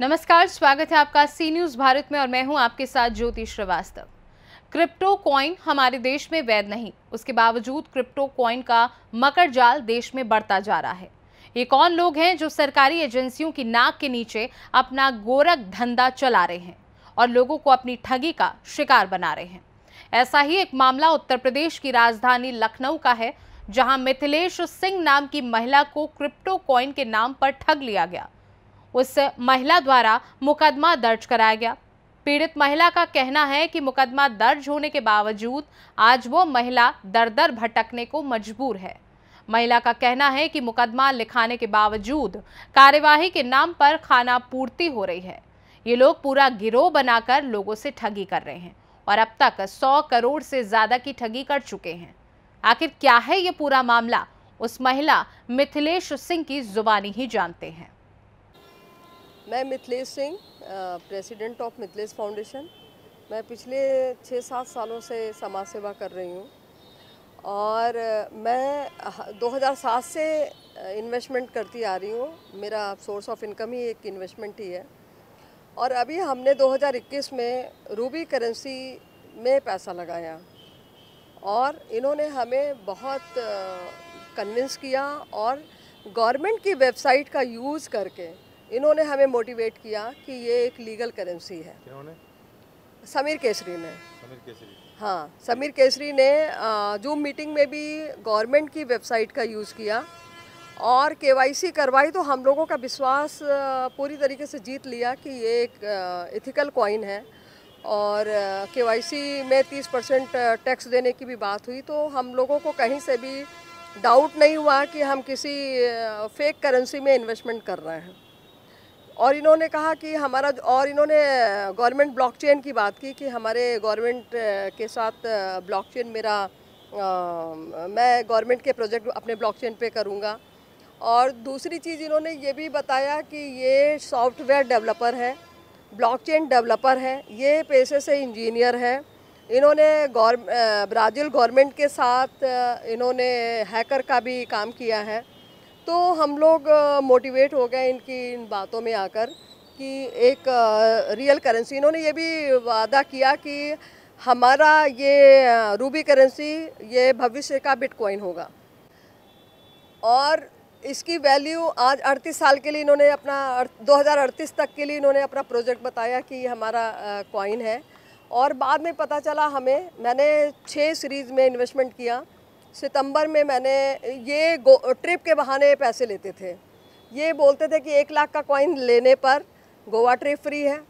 नमस्कार स्वागत है आपका सी न्यूज भारत में और मैं हूं आपके साथ ज्योति श्रीवास्तव क्रिप्टो कॉइन हमारे देश में वैध नहीं उसके बावजूद क्रिप्टो कॉइन का मकर जाल देश में बढ़ता जा रहा है ये कौन लोग हैं जो सरकारी एजेंसियों की नाक के नीचे अपना गोरख धंधा चला रहे हैं और लोगों को अपनी ठगी का शिकार बना रहे हैं ऐसा ही एक मामला उत्तर प्रदेश की राजधानी लखनऊ का है जहां मिथिलेश सिंह नाम की महिला को क्रिप्टो कॉइन के नाम पर ठग लिया गया उस महिला द्वारा मुकदमा दर्ज कराया गया पीड़ित महिला का कहना है कि मुकदमा दर्ज होने के बावजूद आज वो महिला दर दर भटकने को मजबूर है महिला का कहना है कि मुकदमा लिखाने के बावजूद कार्यवाही के नाम पर खाना पूर्ति हो रही है ये लोग पूरा गिरोह बनाकर लोगों से ठगी कर रहे हैं और अब तक 100 करोड़ से ज़्यादा की ठगी कर चुके हैं आखिर क्या है ये पूरा मामला उस महिला मिथिलेश सिंह की जुबानी ही जानते हैं मैं Mithilesh Singh president of Mithilesh foundation मैं पिछले छः सात सालों से समाज सेवा कर रही हूँ और मैं 2007 से इन्वेस्टमेंट करती आ रही हूँ मेरा सोर्स ऑफ इनकम ही एक इन्वेस्टमेंट ही है और अभी हमने 2021 में रूबी करेंसी में पैसा लगाया और इन्होंने हमें बहुत कन्विंस किया और गवर्नमेंट की वेबसाइट का यूज़ करके इन्होंने हमें मोटिवेट किया कि ये एक लीगल करेंसी है समीर केसरी ने समीर केसरी हाँ समीर केसरी ने जूम मीटिंग में भी गवर्नमेंट की वेबसाइट का यूज़ किया और केवाईसी करवाई तो हम लोगों का विश्वास पूरी तरीके से जीत लिया कि ये एक इथिकल कॉइन है और केवाईसी में 30 परसेंट टैक्स देने की भी बात हुई तो हम लोगों को कहीं से भी डाउट नहीं हुआ कि हम किसी फेक करेंसी में इन्वेस्टमेंट कर रहे हैं और इन्होंने कहा कि हमारा और इन्होंने गवर्नमेंट ब्लॉकचेन की बात की कि हमारे गवर्नमेंट के साथ ब्लॉकचेन मेरा आ, मैं गवर्नमेंट के प्रोजेक्ट अपने ब्लॉकचेन पे करूँगा और दूसरी चीज़ इन्होंने ये भी बताया कि ये सॉफ्टवेयर डेवलपर है ब्लॉकचेन डेवलपर है ये पेशे से इंजीनियर हैं इन्होंने गौर ब्राज़ील गवर्नमेंट के साथ इन्होंने हैकर का भी काम किया है तो हम लोग मोटिवेट हो गए इनकी इन बातों में आकर कि एक रियल करेंसी इन्होंने ये भी वादा किया कि हमारा ये रूबी करेंसी ये भविष्य का बिटकॉइन होगा और इसकी वैल्यू आज 38 साल के लिए इन्होंने अपना 2038 तक के लिए इन्होंने अपना प्रोजेक्ट बताया कि हमारा कॉइन है और बाद में पता चला हमें मैंने छः सीरीज़ में इन्वेस्टमेंट किया सितंबर में मैंने ये ट्रिप के बहाने पैसे लेते थे ये बोलते थे कि एक लाख का कॉइन लेने पर गोवा ट्रिप फ्री है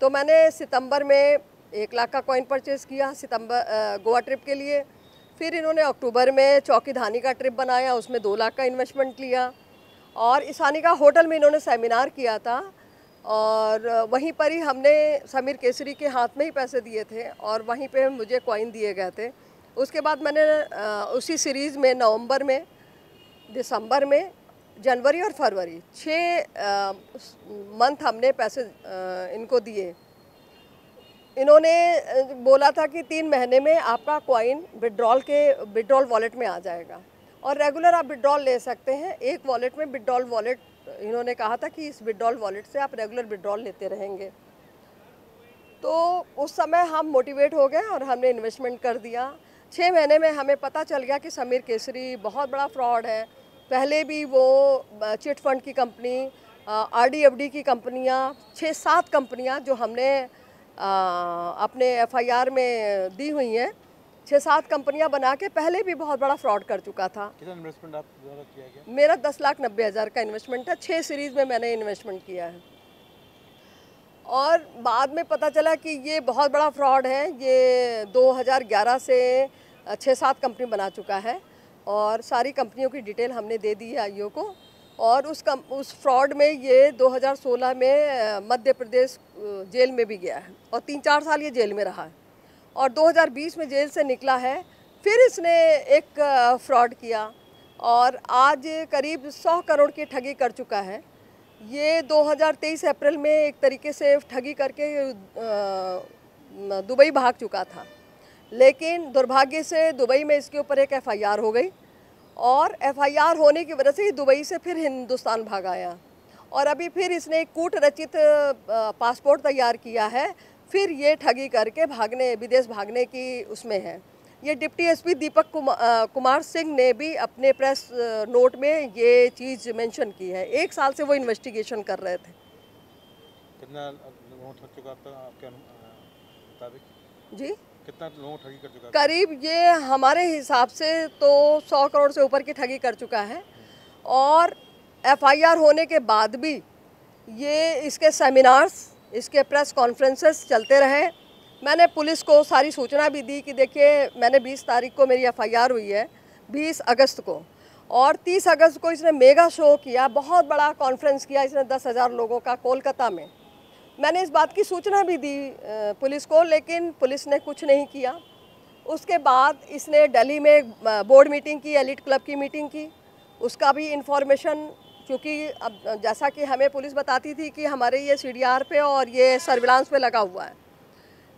तो मैंने सितंबर में एक लाख का कॉइन परचेज़ किया सितंबर गोवा ट्रिप के लिए फिर इन्होंने अक्टूबर में चौकीधानी का ट्रिप बनाया उसमें दो लाख का इन्वेस्टमेंट लिया और ईसानी का होटल में इन्होंने सेमिनार किया था और वहीं पर ही हमने समीर केसरी के हाथ में ही पैसे दिए थे और वहीं पे मुझे कॉइन दिए गए थे उसके बाद मैंने उसी सीरीज़ में नवंबर में दिसंबर में जनवरी और फरवरी छः मंथ हमने पैसे इनको दिए इन्होंने बोला था कि तीन महीने में आपका कॉइन विड्रॉल के विड्रॉल वॉलेट में आ जाएगा और रेगुलर आप विड्रॉल ले सकते हैं एक वॉलेट में विड्रॉल वॉलेट इन्होंने कहा था कि इस विड्रॉल वॉलेट से आप रेगुलर विड्रॉल लेते रहेंगे तो उस समय हम मोटिवेट हो गए और हमने इन्वेस्टमेंट कर दिया छः महीने में हमें पता चल गया कि समीर केसरी बहुत बड़ा फ्रॉड है पहले भी वो चिट फंड की कंपनी आर की कंपनियाँ छः सात कंपनियाँ जो हमने अपने एफआईआर में दी हुई हैं छः सात कंपनियां बना के पहले भी बहुत बड़ा फ्रॉड कर चुका था कितना इन्वेस्टमेंट आप किया गया मेरा दस लाख नब्बे हज़ार का इन्वेस्टमेंट है छः सीरीज़ में मैंने इन्वेस्टमेंट किया है और बाद में पता चला कि ये बहुत बड़ा फ्रॉड है ये 2011 से छः सात कंपनी बना चुका है और सारी कंपनियों की डिटेल हमने दे दी है आईओ को और उस कम उस फ्रॉड में ये 2016 में मध्य प्रदेश जेल में भी गया है और तीन चार साल ये जेल में रहा है और 2020 में जेल से निकला है फिर इसने एक फ्रॉड किया और आज करीब 100 करोड़ की ठगी कर चुका है ये 2023 अप्रैल में एक तरीके से ठगी करके दुबई भाग चुका था लेकिन दुर्भाग्य से दुबई में इसके ऊपर एक एफ हो गई और एफआईआर होने की वजह से दुबई से फिर हिंदुस्तान भाग आया और अभी फिर इसने एक कूट रचित पासपोर्ट तैयार किया है फिर ये ठगी करके भागने विदेश भागने की उसमें है ये डिप्टी एसपी दीपक कुमार, कुमार सिंह ने भी अपने प्रेस नोट में ये चीज़ मेंशन की है एक साल से वो इन्वेस्टिगेशन कर रहे थे कितना हो चुका आपके जी कितना लोगों ठगी कर चुका है करीब ये हमारे हिसाब से तो सौ करोड़ से ऊपर की ठगी कर चुका है और एफआईआर होने के बाद भी ये इसके सेमिनार्स इसके प्रेस कॉन्फ्रेंसेस चलते रहे मैंने पुलिस को सारी सूचना भी दी कि देखिए मैंने 20 तारीख को मेरी एफआईआर हुई है 20 अगस्त को और 30 अगस्त को इसने मेगा शो किया बहुत बड़ा कॉन्फ्रेंस किया इसने दस हज़ार लोगों का कोलकाता में मैंने इस बात की सूचना भी दी पुलिस को लेकिन पुलिस ने कुछ नहीं किया उसके बाद इसने दिल्ली में बोर्ड मीटिंग की एलिट क्लब की मीटिंग की उसका भी इंफॉर्मेशन क्योंकि अब जैसा कि हमें पुलिस बताती थी कि हमारे ये सी पे और ये सर्विलांस पे लगा हुआ है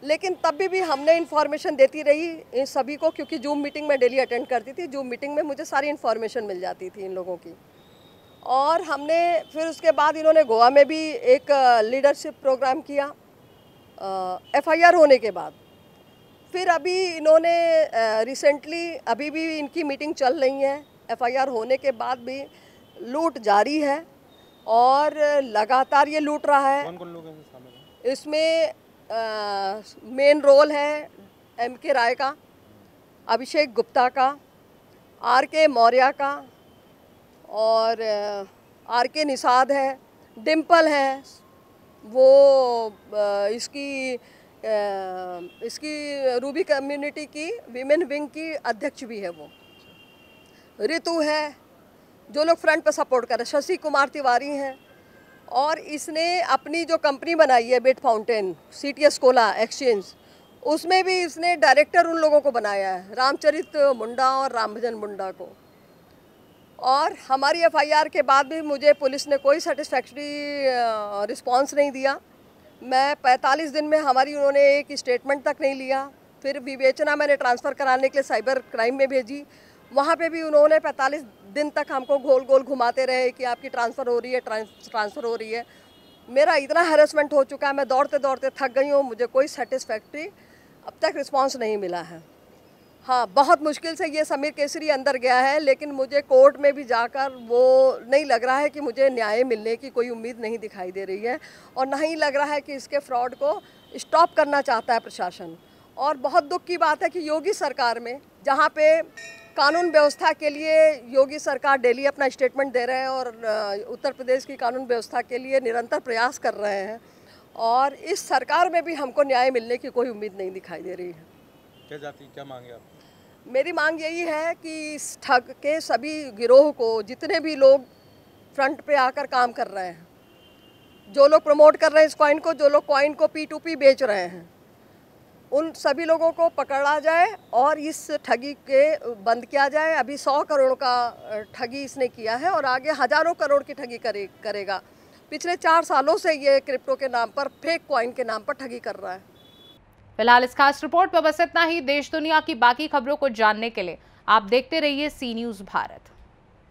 लेकिन तब भी, भी हमने इन्फॉर्मेशन देती रही इन सभी को क्योंकि जूम मीटिंग में डेली अटेंड करती थी जूम मीटिंग में मुझे सारी इन्फॉर्मेशन मिल जाती थी इन लोगों की और हमने फिर उसके बाद इन्होंने गोवा में भी एक लीडरशिप प्रोग्राम किया एफआईआर होने के बाद फिर अभी इन्होंने रिसेंटली अभी भी इनकी मीटिंग चल रही है एफआईआर होने के बाद भी लूट जारी है और लगातार ये लूट रहा है इसमें मेन रोल है एम के राय का अभिषेक गुप्ता का आर के मौर्या का और आर के निषाद है डिम्पल है वो इसकी इसकी रूबी कम्युनिटी की विमेन विंग की अध्यक्ष भी है वो रितु है जो लोग फ्रंट पर सपोर्ट कर रहे हैं शशि कुमार तिवारी हैं और इसने अपनी जो कंपनी बनाई है bet fountain C T S cola exchange उसमें भी इसने डायरेक्टर उन लोगों को बनाया है रामचरित मुंडा और रामभजन मुंडा को और हमारी एफआईआर के बाद भी मुझे पुलिस ने कोई सेटिस्फैक्ट्री रिस्पांस नहीं दिया मैं 45 दिन में हमारी उन्होंने एक स्टेटमेंट तक नहीं लिया फिर विवेचना मैंने ट्रांसफ़र कराने के लिए साइबर क्राइम में भेजी वहाँ पे भी उन्होंने 45 दिन तक हमको गोल गोल घुमाते रहे कि आपकी ट्रांसफ़र हो रही है ट्रांसफ़र हो रही है मेरा इतना हेरसमेंट हो चुका है मैं दौड़ते दौड़ते थक गई हूँ मुझे कोई सेटिस्फैक्ट्री अब तक रिस्पॉन्स नहीं मिला है हाँ बहुत मुश्किल से ये समीर केसरी अंदर गया है लेकिन मुझे कोर्ट में भी जाकर वो नहीं लग रहा है कि मुझे न्याय मिलने की कोई उम्मीद नहीं दिखाई दे रही है और नहीं लग रहा है कि इसके फ्रॉड को स्टॉप करना चाहता है प्रशासन और बहुत दुख की बात है कि योगी सरकार में जहाँ पे कानून व्यवस्था के लिए योगी सरकार डेली अपना स्टेटमेंट दे रहे हैं और उत्तर प्रदेश की कानून व्यवस्था के लिए निरंतर प्रयास कर रहे हैं और इस सरकार में भी हमको न्याय मिलने की कोई उम्मीद नहीं दिखाई दे रही है क्या जाती क्या मांगे आप मेरी मांग यही है कि इस ठग के सभी गिरोह को जितने भी लोग फ्रंट पे आकर काम कर रहे हैं जो लोग प्रमोट कर रहे हैं इस कॉइन को जो लोग कॉइन को पी टू पी बेच रहे हैं उन सभी लोगों को पकड़ा जाए और इस ठगी के बंद किया जाए अभी सौ करोड़ का ठगी इसने किया है और आगे हज़ारों करोड़ की ठगी करे करेगा पिछले चार सालों से ये क्रिप्टो के नाम पर फेक कॉइन के नाम पर ठगी कर रहा है फिलहाल इस खास रिपोर्ट पर बस इतना ही देश दुनिया की बाकी खबरों को जानने के लिए आप देखते रहिए सी न्यूज भारत